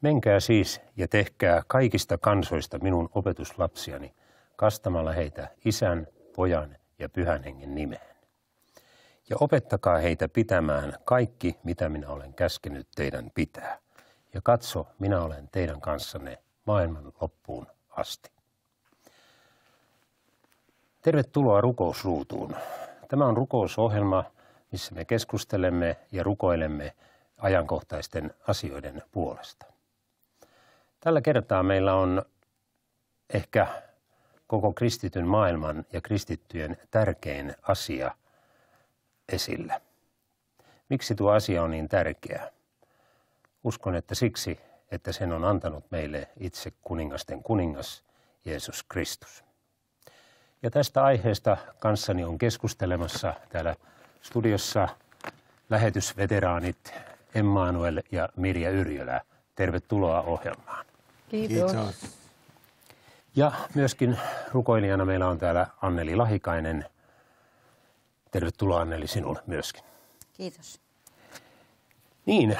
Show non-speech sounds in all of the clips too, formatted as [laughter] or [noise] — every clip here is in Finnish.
Menkää siis ja tehkää kaikista kansoista minun opetuslapsiani, kastamalla heitä isän, pojan ja pyhän hengen nimeen. Ja opettakaa heitä pitämään kaikki, mitä minä olen käskenyt teidän pitää. Ja katso, minä olen teidän kanssanne maailman loppuun asti. Tervetuloa rukousruutuun. Tämä on rukousohjelma, missä me keskustelemme ja rukoilemme ajankohtaisten asioiden puolesta. Tällä kertaa meillä on ehkä koko kristityn maailman ja kristittyjen tärkein asia esillä. Miksi tuo asia on niin tärkeä? Uskon, että siksi, että sen on antanut meille itse kuningasten kuningas Jeesus Kristus. Ja tästä aiheesta kanssani on keskustelemassa täällä studiossa lähetysveteraanit Emmanuel ja Mirja Yrjölä. Tervetuloa ohjelmaan. Kiitos. Kiitos. Ja myöskin rukoilijana meillä on täällä Anneli Lahikainen. Tervetuloa Anneli sinulle myöskin. Kiitos. Niin,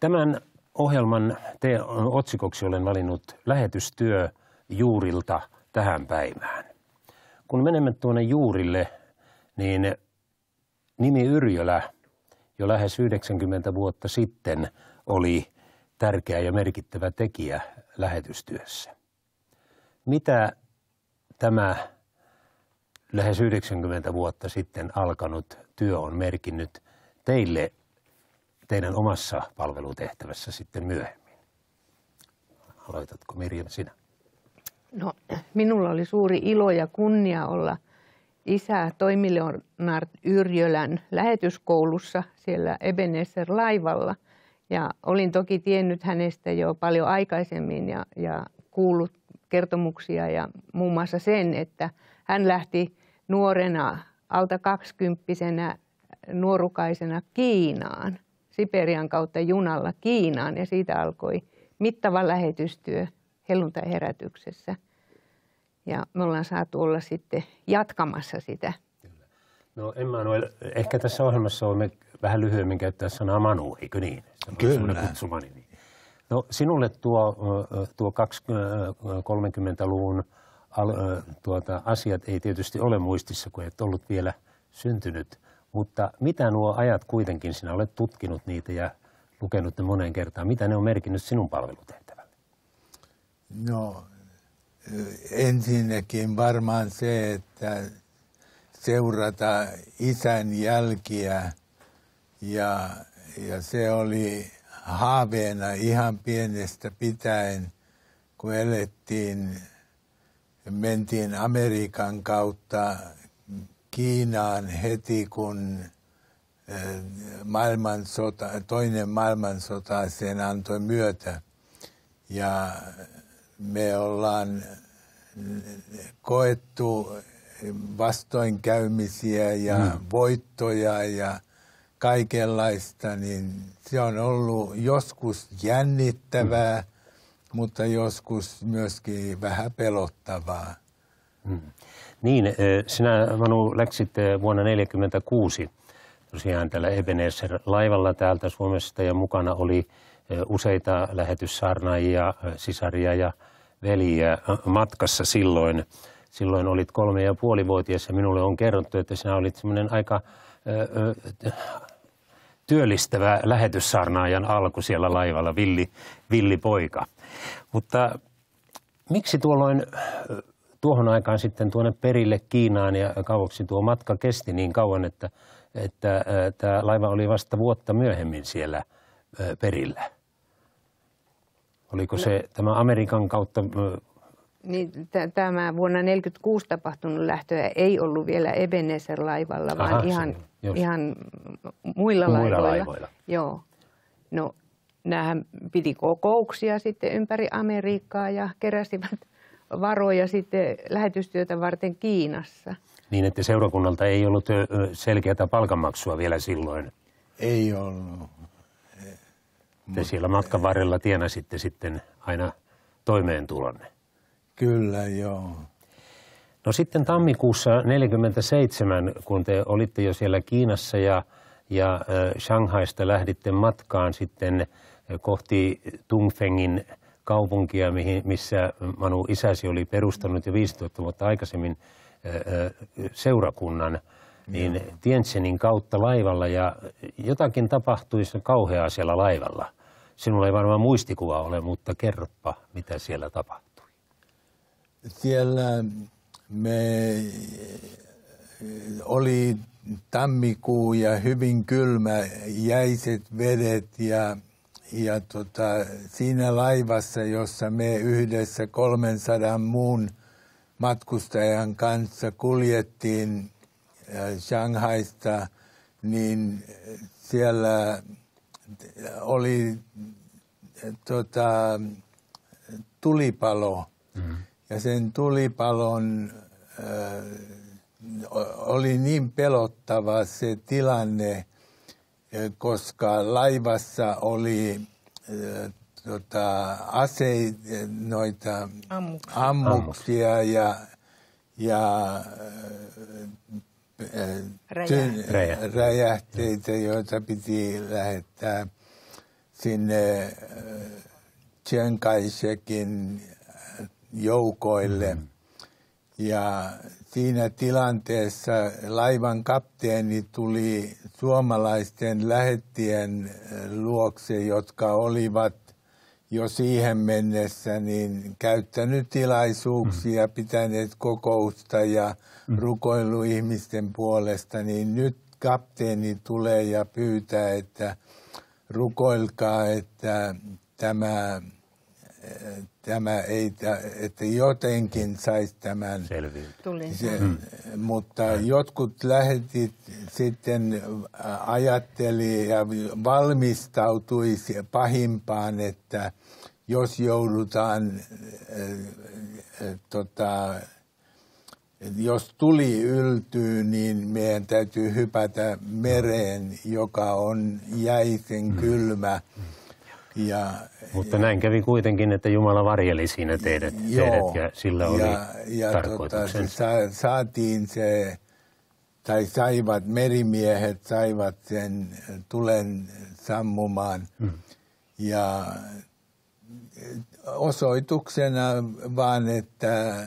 tämän ohjelman te otsikoksi olen valinnut lähetystyö juurilta tähän päivään. Kun menemme tuonne juurille, niin nimi Yrjölä jo lähes 90 vuotta sitten oli tärkeä ja merkittävä tekijä lähetystyössä. Mitä tämä lähes 90 vuotta sitten alkanut työ on merkinnyt teille teidän omassa palvelutehtävässä sitten myöhemmin? Aloitatko Mirjam sinä? No, minulla oli suuri ilo ja kunnia olla isä Toimi Leonard Yrjölän lähetyskoulussa siellä Ebenezer laivalla – ja olin toki tiennyt hänestä jo paljon aikaisemmin ja, ja kuullut kertomuksia ja muun muassa sen, että hän lähti nuorena, alta kaksikymppisenä nuorukaisena Kiinaan, Siperian kautta junalla Kiinaan ja siitä alkoi mittava lähetystyö helluntai-herätyksessä. Ja me ollaan saatu olla sitten jatkamassa sitä. No Emmanuel, ehkä tässä ohjelmassa olemme vähän lyhyemmin käyttää sanaa Manu, eikö niin? Kyllä. No sinulle tuo, tuo 30-luvun tuota, asiat ei tietysti ole muistissa, kun et ollut vielä syntynyt. Mutta mitä nuo ajat kuitenkin, sinä olet tutkinut niitä ja lukenut ne moneen kertaan, mitä ne on merkinnyt sinun palvelutehtävälle? No ensinnäkin varmaan se, että seurata isän jälkiä – ja, ja se oli haaveena ihan pienestä pitäen, kun elettiin, mentiin Amerikan kautta Kiinaan heti, kun eh, maailmansota, toinen maailmansota sen antoi myötä. Ja me ollaan koettu vastoinkäymisiä ja mm. voittoja ja kaikenlaista, niin se on ollut joskus jännittävää, mm. mutta joskus myöskin vähän pelottavaa. Mm. Niin, eh, sinä Manu läksit eh, vuonna 1946 tosiaan tällä Ebenezer-laivalla täältä Suomesta ja mukana oli eh, useita lähetyssaarnaajia, sisaria ja veliä matkassa silloin. Silloin olit kolme ja puoli vuotias ja minulle on kerrottu, että sinä olit semmoinen aika työllistävä lähetyssarnaajan alku siellä laivalla, villi, villi poika. Mutta miksi tuolloin tuohon aikaan sitten tuonne perille Kiinaan ja kauaksi tuo matka kesti niin kauan, että, että tämä laiva oli vasta vuotta myöhemmin siellä perillä? Oliko no. se no. tämä Amerikan kautta niin, tämä vuonna 1946 tapahtunut lähtöä ei ollut vielä Ebenezer laivalla, Aha, vaan ihan, sen, ihan muilla, muilla laivoilla. laivoilla. Joo. No, näähän piti kokouksia sitten ympäri Amerikkaa ja keräsivät varoja sitten lähetystyötä varten Kiinassa. Niin, että seurakunnalta ei ollut selkeää palkanmaksua vielä silloin. Ei ollut. Te siellä matkan varrella tienasitte sitten aina toimeentulonne. Kyllä, joo. No sitten tammikuussa 1947, kun te olitte jo siellä Kiinassa ja, ja äh, Shanghaista lähditte matkaan sitten kohti Tungfengin kaupunkia, mihin, missä Manu isäsi oli perustanut jo 15 vuotta aikaisemmin äh, seurakunnan, niin joo. Tientsenin kautta laivalla ja jotakin tapahtui kauheaa siellä laivalla. Sinulla ei varmaan muistikuva ole, mutta kerropa, mitä siellä tapahtui siellä me eh, oli tammikuu ja hyvin kylmä, jäiset vedet ja, ja tota, siinä laivassa, jossa me yhdessä 300 muun matkustajan kanssa kuljettiin eh, Shanghaista, niin siellä eh, oli tota, tulipalo. Mm ja sen tulipalon äh, oli niin pelottava se tilanne, koska laivassa oli äh, tota, ase, noita ammuksia, ammuksia ja, ja äh, Räjähteitä. räjähteitä, joita piti lähettää sinne Tsenkaisekin joukoille. Mm. Ja siinä tilanteessa laivan kapteeni tuli suomalaisten lähettien eh, luokse, jotka olivat jo siihen mennessä niin käyttänyt tilaisuuksia, mm. pitäneet kokousta ja mm. rukoillut ihmisten puolesta, niin nyt kapteeni tulee ja pyytää, että rukoilkaa, että tämä tämä ei, että jotenkin saisi tämän. Se, mm. Mutta jotkut lähetit sitten ajatteli ja valmistautui pahimpaan, että jos joudutaan, äh, äh, tota, jos tuli yltyy, niin meidän täytyy hypätä mereen, joka on jäisen hmm. kylmä. Mm ja, Mutta ja, näin kävi kuitenkin, että Jumala varjeli siinä teidät, joo, teidät ja sillä oli ja, ja tota, tarkoituksensa. se sa, saatiin se, tai saivat merimiehet, saivat sen tulen sammumaan. Hmm. Ja osoituksena vaan, että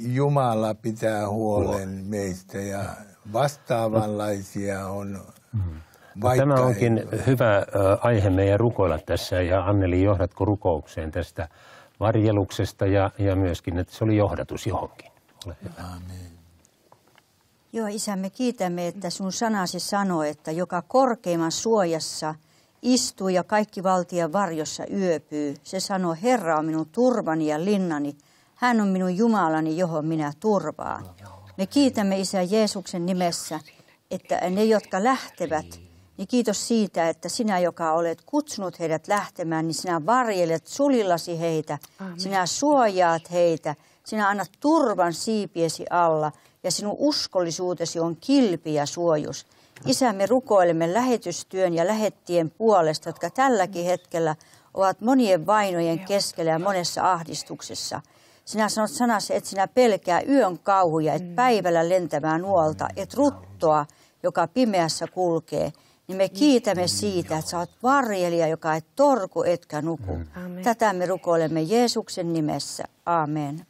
Jumala pitää huolen meistä ja vastaavanlaisia on hmm. No, vaikka Tämä onkin ei... hyvä aihe meidän rukoilla tässä ja Anneli, johdatko rukoukseen tästä varjeluksesta ja, ja myöskin, että se oli johdatus johonkin. Ole hyvä. Amen. Joo, isä, me kiitämme, että sun sanasi sanoi, että joka korkeimman suojassa istuu ja kaikki valtia varjossa yöpyy. Se sanoo, Herra on minun turvani ja linnani. Hän on minun Jumalani, johon minä turvaan. Me kiitämme Isä Jeesuksen nimessä, että ne, jotka lähtevät niin kiitos siitä, että sinä, joka olet kutsunut heidät lähtemään, niin sinä varjelet sulillasi heitä, Amen. sinä suojaat heitä, sinä annat turvan siipiesi alla ja sinun uskollisuutesi on kilpi ja suojus. Isä, me rukoilemme lähetystyön ja lähettien puolesta, jotka tälläkin hetkellä ovat monien vainojen keskellä ja monessa ahdistuksessa. Sinä sanot sanassa, että sinä pelkää yön kauhuja, et mm. päivällä lentämään nuolta, et ruttoa, joka pimeässä kulkee – niin me kiitämme siitä, että sä oot varjelija, joka et torku etkä nuku. Mm. Amen. Tätä me rukoilemme Jeesuksen nimessä. Amen.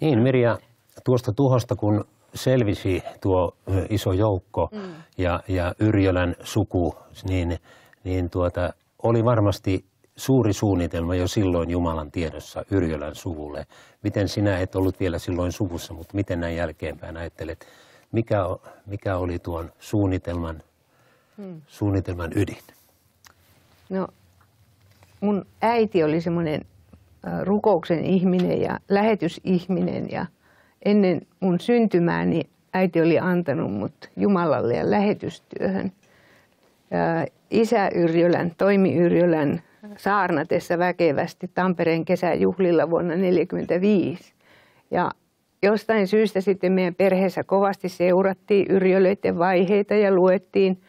Niin Mirja, tuosta tuhosta kun selvisi tuo iso joukko mm. ja, ja Yrjölän suku, niin, niin tuota, oli varmasti suuri suunnitelma jo silloin Jumalan tiedossa Yrjölän suvulle. Miten sinä et ollut vielä silloin suvussa, mutta miten näin jälkeenpäin ajattelet, mikä, mikä oli tuon suunnitelman suunnitelman ydin? No, mun äiti oli semmoinen rukouksen ihminen ja lähetysihminen ja ennen mun syntymääni niin äiti oli antanut mut Jumalalle ja lähetystyöhön. Ää, isä Yrjölän, Toimi Yrjölän saarnatessa väkevästi Tampereen kesäjuhlilla vuonna 1945. Ja jostain syystä sitten meidän perheessä kovasti seurattiin Yrjölöiden vaiheita ja luettiin –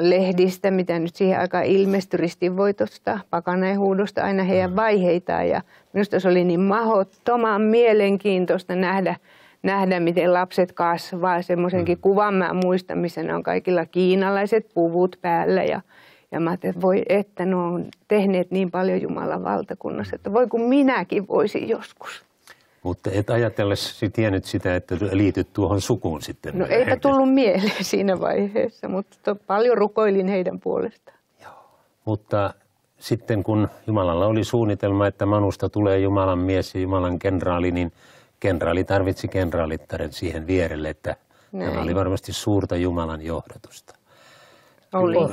lehdistä, mitä nyt siihen aikaan ilmestyi ristinvoitosta, pakanainhuudosta, aina heidän mm. vaiheitaan. Ja minusta se oli niin mahottoman mielenkiintoista nähdä, nähdä miten lapset kasvaa. Semmoisenkin mm. kuvan mä muistan, missä on kaikilla kiinalaiset puvut päällä ja, ja mä ajattelin, että voi että, ne on tehneet niin paljon Jumalan valtakunnassa, että voi kun minäkin voisin joskus. Mutta et ajatellesi tiennyt sitä, että liityt tuohon sukuun sitten. No eipä tullut mieleen [laughs] siinä vaiheessa, mutta paljon rukoilin heidän puolestaan. Joo. Mutta sitten kun Jumalalla oli suunnitelma, että Manusta tulee Jumalan mies ja Jumalan kenraali, niin kenraali tarvitsi kenraalittaren siihen vierelle, että Näin. tämä oli varmasti suurta Jumalan johdatusta. Oli. Oli.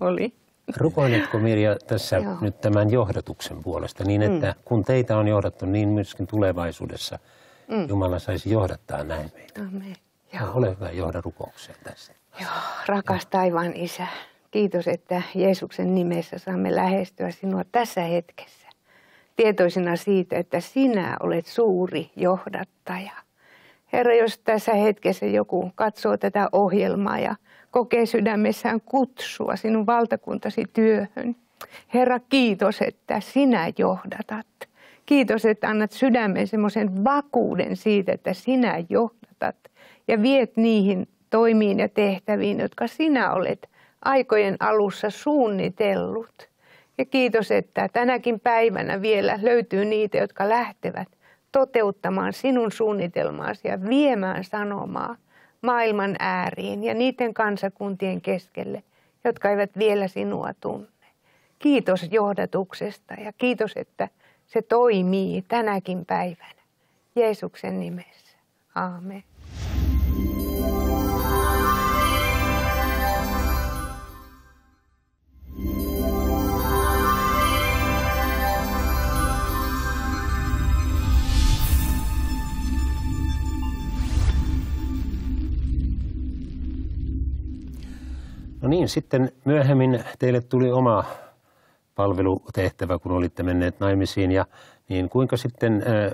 oli. Rukoiletko Mirja tässä Joo. nyt tämän johdatuksen puolesta niin, että mm. kun teitä on johdattu, niin myöskin tulevaisuudessa mm. Jumala saisi johdattaa näin meitä. Amen. No, Joo. ole hyvä, johda rukoukseen tässä. Joo, rakas Joo. taivaan isä, kiitos, että Jeesuksen nimessä saamme lähestyä sinua tässä hetkessä. Tietoisena siitä, että sinä olet suuri johdattaja. Herra, jos tässä hetkessä joku katsoo tätä ohjelmaa ja – kokee sydämessään kutsua sinun valtakuntasi työhön. Herra, kiitos, että sinä johdatat. Kiitos, että annat sydämen semmoisen vakuuden siitä, että sinä johdatat ja viet niihin toimiin ja tehtäviin, jotka sinä olet aikojen alussa suunnitellut. Ja kiitos, että tänäkin päivänä vielä löytyy niitä, jotka lähtevät toteuttamaan sinun suunnitelmaasi ja viemään sanomaa maailman ääriin ja niiden kansakuntien keskelle, jotka eivät vielä sinua tunne. Kiitos johdatuksesta ja kiitos, että se toimii tänäkin päivänä. Jeesuksen nimessä. Aamen. thank you niin, sitten myöhemmin teille tuli oma palvelutehtävä, kun olitte menneet naimisiin. Ja niin kuinka sitten äh,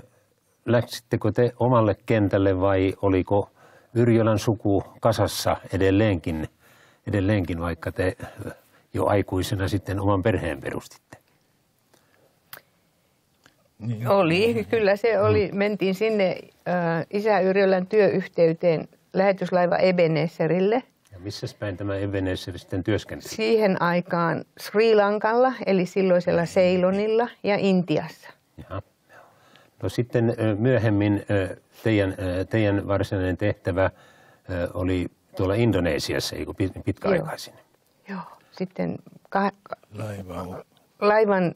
läksittekö te omalle kentälle vai oliko Yrjölän suku kasassa edelleenkin, edelleenkin vaikka te jo aikuisena sitten oman perheen perustitte? Niin. Oli, kyllä se oli. Mm. Mentiin sinne äh, Isä Yrjölän työyhteyteen lähetyslaiva Ebeneserille – ja missä päin tämä Ebenezer sitten työskenteli? Siihen aikaan Sri Lankalla, eli silloisella Seilonilla niin. ja Intiassa. Jaha. No sitten myöhemmin teidän, teidän varsinainen tehtävä oli tuolla Indonesiassa, eikö pitkäaikaisin? Joo. Joo. Sitten kah- laivan. laivan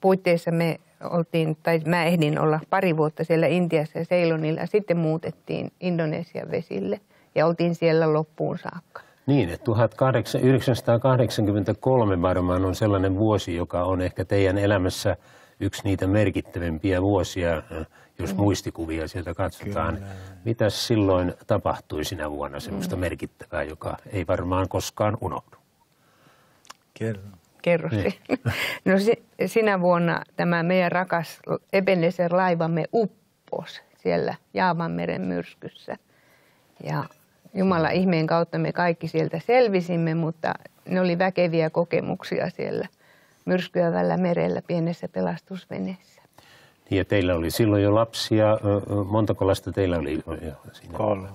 puitteissa me oltiin, tai mä ehdin olla pari vuotta siellä Intiassa ja Seilonilla. Sitten muutettiin Indonesian vesille – ja oltiin siellä loppuun saakka. Niin, että 1983 varmaan on sellainen vuosi, joka on ehkä teidän elämässä yksi niitä merkittävimpiä vuosia, eh, jos mm. muistikuvia sieltä katsotaan. Kyllä. Mitäs silloin tapahtui sinä vuonna sellaista mm. merkittävää, joka ei varmaan koskaan unohdu? Kerro. Kerro niin. [laughs] No sinä vuonna tämä meidän rakas Ebenezer laivamme uppos siellä Jaavanmeren myrskyssä. Ja Jumala ihmeen kautta me kaikki sieltä selvisimme, mutta ne oli väkeviä kokemuksia siellä myrskyävällä merellä pienessä pelastusveneessä. Niin, ja teillä oli silloin jo lapsia. Montako lasta teillä oli? Siinä? Kolme.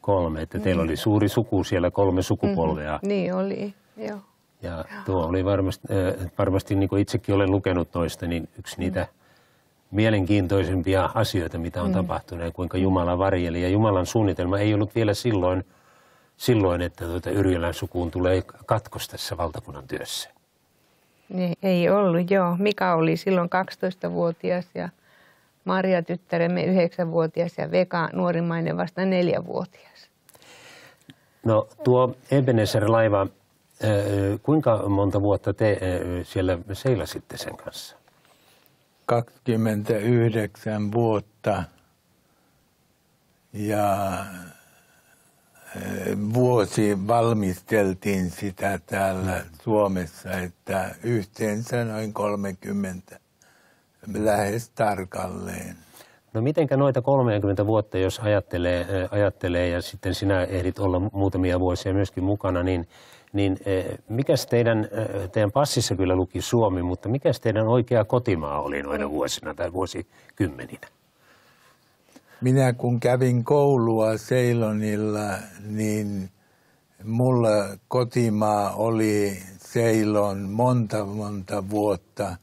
Kolme, että teillä niin. oli suuri suku siellä, kolme sukupolvea. Mm-hmm. Niin oli, joo. Ja tuo oli varmasti, varmasti niin kuin itsekin olen lukenut toista, niin yksi niitä mielenkiintoisimpia asioita, mitä on mm. tapahtunut ja kuinka Jumala varjeli. Ja Jumalan suunnitelma ei ollut vielä silloin, silloin että tuota Yrjölän sukuun tulee katkos tässä valtakunnan työssä. Niin, ei ollut, joo. Mika oli silloin 12-vuotias ja Maria tyttäremme 9-vuotias ja Veka nuorimmainen vasta 4-vuotias. No tuo Ebenezer-laiva, äh, kuinka monta vuotta te äh, siellä seilasitte sen kanssa? 29 vuotta ja eh, vuosi valmisteltiin sitä täällä Suomessa, että yhteensä noin 30 lähes tarkalleen. No mitenkä noita 30 vuotta, jos ajattelee, eh, ajattelee ja sitten sinä ehdit olla muutamia vuosia myöskin mukana, niin niin e, mikä teidän, e, teidän passissa kyllä luki Suomi, mutta mikä teidän oikea kotimaa oli noina vuosina tai vuosikymmeninä? Minä kun kävin koulua Seilonilla, niin mulla kotimaa oli Seilon monta monta vuotta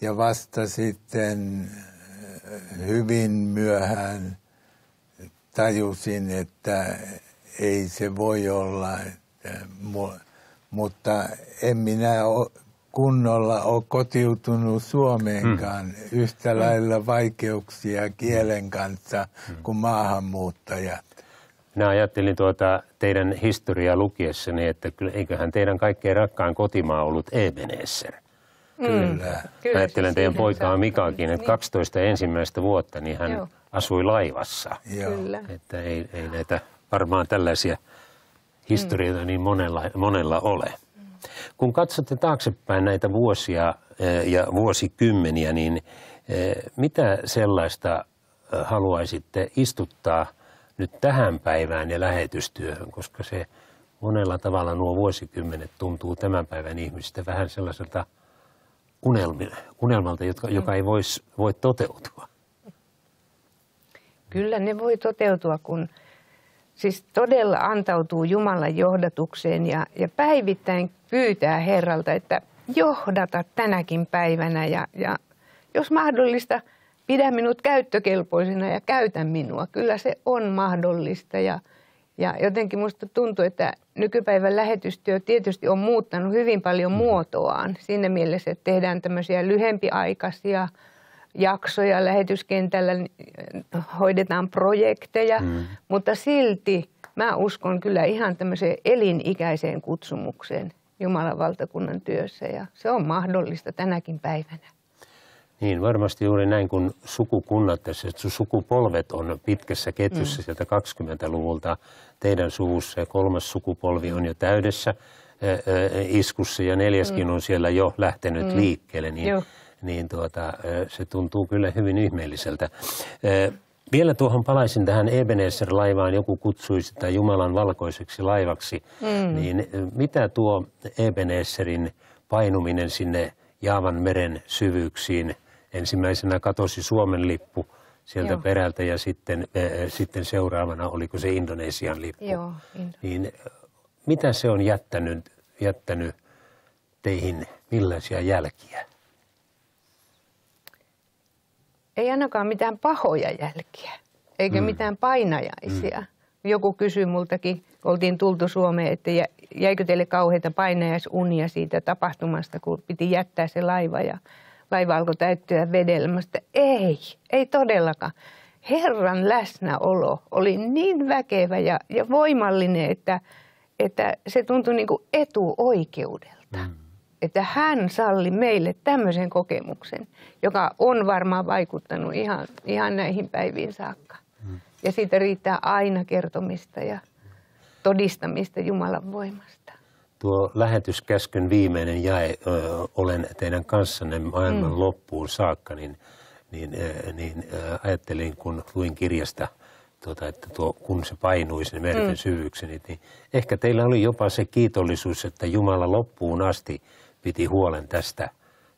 ja vasta sitten e, hyvin myöhään tajusin, että ei se voi olla, mutta en minä ole kunnolla ole kotiutunut Suomeenkaan mm. yhtä lailla vaikeuksia kielen kanssa mm. kuin maahanmuuttajat. Minä ajattelin tuota teidän historiaa lukiessani, että kyllä, eiköhän teidän kaikkein rakkaan kotimaa ollut Ebenezer. Mm. Kyllä. kyllä. Siis ajattelen teidän poikaa Mikakin, että 12 niin. ensimmäistä vuotta niin hän Joo. asui laivassa. Joo. Kyllä. Että ei, ei näitä varmaan tällaisia historiaa niin monella, monella ole. Kun katsotte taaksepäin näitä vuosia eh, ja vuosikymmeniä, niin eh, mitä sellaista eh, haluaisitte istuttaa nyt tähän päivään ja lähetystyöhön, koska se monella tavalla nuo vuosikymmenet tuntuu tämän päivän ihmisistä vähän sellaiselta unelmalta, jotka, mm. joka ei vois, voi toteutua. Kyllä ne voi toteutua, kun siis todella antautuu Jumalan johdatukseen ja, ja päivittäin pyytää Herralta, että johdata tänäkin päivänä ja, ja jos mahdollista, pidä minut käyttökelpoisena ja käytä minua. Kyllä se on mahdollista ja, ja jotenkin minusta tuntuu, että nykypäivän lähetystyö tietysti on muuttanut hyvin paljon mm. muotoaan siinä mielessä, että tehdään tämmöisiä lyhempiaikaisia jaksoja lähetyskentällä, niin, eh, hoidetaan projekteja, mm. mutta silti mä uskon kyllä ihan tämmöiseen elinikäiseen kutsumukseen Jumalan valtakunnan työssä ja se on mahdollista tänäkin päivänä. Niin, varmasti juuri näin, kun sukukunnat tässä, sukupolvet on pitkässä ketjussa mm. sieltä 20-luvulta teidän suvussa ja kolmas sukupolvi on jo täydessä eh, eh, iskussa ja neljäskin mm. on siellä jo lähtenyt mm. liikkeelle, niin Joo niin tuota, se tuntuu kyllä hyvin ihmeelliseltä. Vielä tuohon palaisin tähän Ebenezer-laivaan, joku kutsui sitä Jumalan valkoiseksi laivaksi. Mm. Niin mitä tuo Ebenezerin painuminen sinne Jaavan meren syvyyksiin, ensimmäisenä katosi Suomen lippu sieltä Joo. perältä ja sitten, äh, sitten seuraavana oliko se Indonesian lippu. Joo, Indo. niin, mitä se on jättänyt, jättänyt teihin, millaisia jälkiä? ei ainakaan mitään pahoja jälkiä, eikä mm. mitään painajaisia. Mm. Joku kysyi multakin, oltiin tultu Suomeen, että jäikö teille kauheita painajaisunia siitä tapahtumasta, kun piti jättää se laiva ja laiva alkoi täyttyä vedelmästä. Ei, ei todellakaan. Herran läsnäolo oli niin väkevä ja, ja voimallinen, että, että se tuntui niin kuin etuoikeudelta. Mm että hän salli meille tämmöisen kokemuksen, joka on varmaan vaikuttanut ihan, ihan näihin päiviin saakka. Mm. Ja siitä riittää aina kertomista ja todistamista Jumalan voimasta. Tuo lähetyskäskyn viimeinen jae, ö, olen teidän kanssanne maailman mm. loppuun saakka, niin, niin, ö, niin ö, ajattelin, kun luin kirjasta, tuota, että tuo, kun se painui sinne niin merten mm. syvyyksiin, niin ehkä teillä oli jopa se kiitollisuus, että Jumala loppuun asti piti huolen tästä,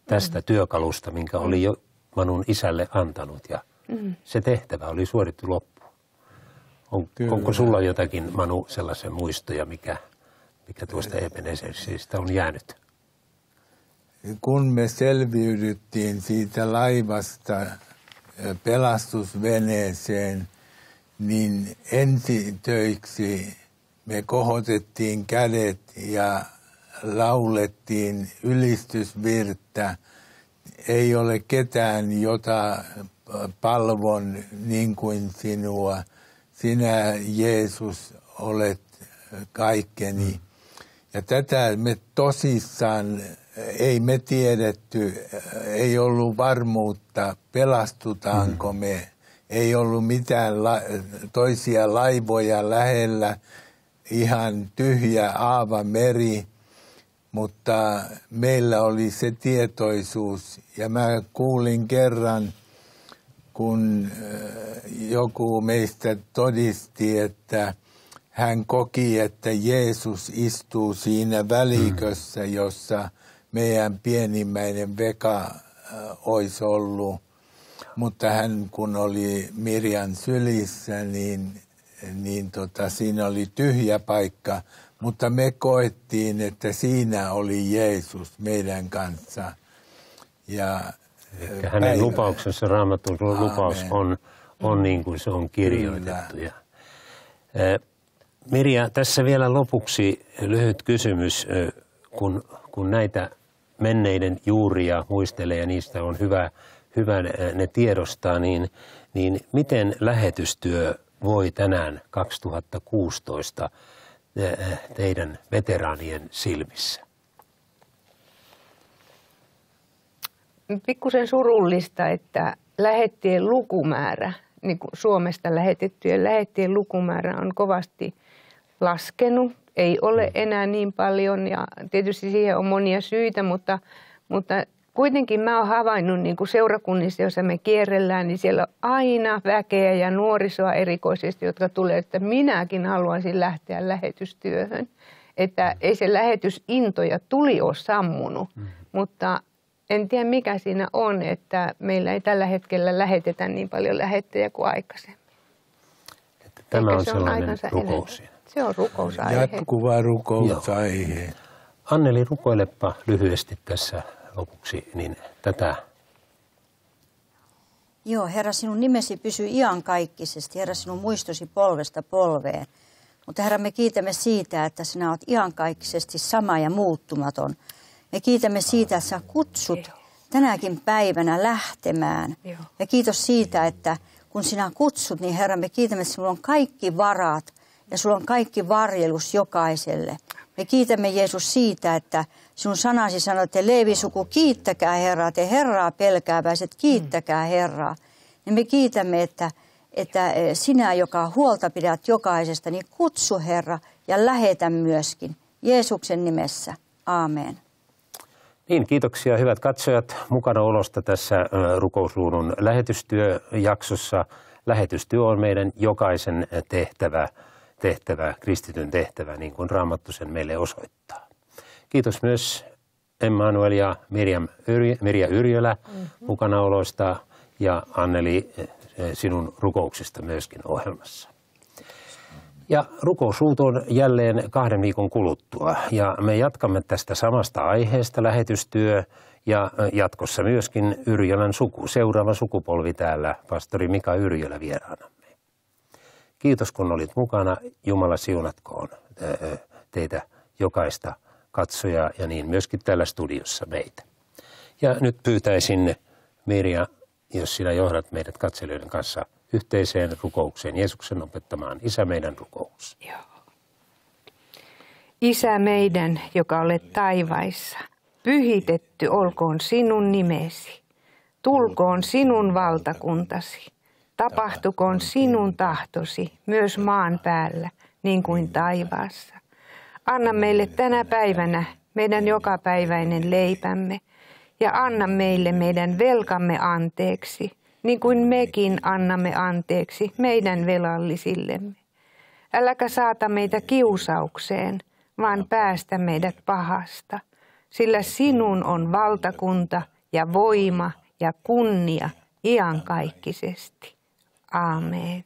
tästä mm. työkalusta, minkä oli jo Manun isälle antanut ja mm. se tehtävä oli suorittu loppuun. On, onko sulla jotakin, Manu, sellaisia muistoja, mikä, mikä tuosta Ebenezersistä on jäänyt? Kun me selviydyttiin siitä laivasta äh, pelastusveneeseen, niin ensi töiksi me kohotettiin kädet ja laulettiin ylistysvirttä. Ei ole ketään, jota palvon niin kuin sinua. Sinä, Jeesus, olet kaikkeni. Ja tätä me tosissaan, ei me tiedetty, ei ollut varmuutta, pelastutaanko mm. me. Ei ollut mitään la- toisia laivoja lähellä, ihan tyhjä aava meri mutta meillä oli se tietoisuus. Ja mä kuulin kerran, kun äh, joku meistä todisti, että hän koki, että Jeesus istuu siinä välikössä, mm. jossa meidän pienimmäinen veka äh, olisi ollut. Mutta hän kun oli Mirjan sylissä, niin, niin tota, siinä oli tyhjä paikka, mutta me koettiin, että siinä oli Jeesus meidän kanssa. Ja Ehkä päivä. hänen lupauksensa, raamatun lupaus on, on mm. niin kuin se on kirjoitettu. ja eh, Mirja, tässä vielä lopuksi lyhyt kysymys, eh, kun, kun näitä menneiden juuria muistelee ja niistä on hyvä, hyvä eh, ne tiedostaa, niin, niin miten lähetystyö voi tänään 2016 Eh, eh, teidän veteraanien silmissä? Pikkusen surullista, että lähettien lukumäärä, niin kuin Suomesta lähetettyjen lähettien lukumäärä on kovasti laskenut. Ei ole mm. enää niin paljon ja tietysti siihen on monia syitä, mutta, mutta kuitenkin mä oon havainnut niin kuin seurakunnissa, joissa me kierrellään, niin siellä on aina väkeä ja nuorisoa erikoisesti, jotka tulee, että minäkin haluaisin lähteä lähetystyöhön. Että ei se lähetysinto ja tuli ole sammunut, mm. mutta en tiedä mikä siinä on, että meillä ei tällä hetkellä lähetetä niin paljon lähettejä kuin aikaisemmin. Että tämä on, se on sellainen rukous. Se on rukousaihe. Jatkuva rukousaihe. Anneli, rukoilepa lyhyesti tässä lopuksi, niin tätä Joo, Herra, sinun nimesi pysyy iankaikkisesti. Herra, sinun muistosi polvesta polveen. Mutta Herra, me kiitämme siitä, että sinä olet iankaikkisesti sama ja muuttumaton. Me kiitämme siitä, että sinä kutsut tänäkin päivänä lähtemään. Ja kiitos siitä, että kun sinä kutsut, niin Herra, me kiitämme, että sinulla on kaikki varat – ja sulla on kaikki varjelus jokaiselle. Me kiitämme Jeesus siitä, että sinun sanasi sanoi, että leivisuku, kiittäkää Herraa, te Herraa pelkääväiset, kiittäkää Herraa. Niin me kiitämme, että, että eh, sinä, joka huolta pidät jokaisesta, niin kutsu Herra ja lähetä myöskin Jeesuksen nimessä. Aamen. Niin, kiitoksia hyvät katsojat mukana olosta tässä eh, rukousluunnon lähetystyöjaksossa. Lähetystyö on meidän jokaisen eh, tehtävä tehtävä, kristityn tehtävä, niin kuin Raamattu sen meille osoittaa. Kiitos myös Emmanuel ja Mirjam Mirja Yrjölä mm-hmm. mukanaolosta ja Anneli eh, sinun rukouksista myöskin ohjelmassa. Ja rukousruutu on jälleen kahden viikon kuluttua ja me jatkamme tästä samasta aiheesta lähetystyö ja eh, jatkossa myöskin Yrjölän suku, seuraava sukupolvi täällä, pastori Mika Yrjölä vieraana. Kiitos kun olit mukana. Jumala siunatkoon teitä jokaista katsojaa ja niin myöskin täällä studiossa meitä. Ja nyt pyytäisin Mirja, jos sinä johdat meidät katselijoiden kanssa yhteiseen rukoukseen, Jeesuksen opettamaan Isä meidän rukous. Joo. Isä meidän, joka olet taivaissa, pyhitetty olkoon sinun nimesi, tulkoon sinun valtakuntasi Tapahtukoon sinun niin tahtosi myös maan päällä, niin kuin niin. taivaassa. Anna niin, meille tänä päivänä meidän jokapäiväinen leipämme ja anna meille meidän velkamme anteeksi, niin kuin mekin annamme anteeksi meidän velallisillemme. Äläkä saata meitä kiusaukseen, vaan päästä meidät pahasta, sillä sinun on valtakunta ja voima ja kunnia iankaikkisesti. Amen.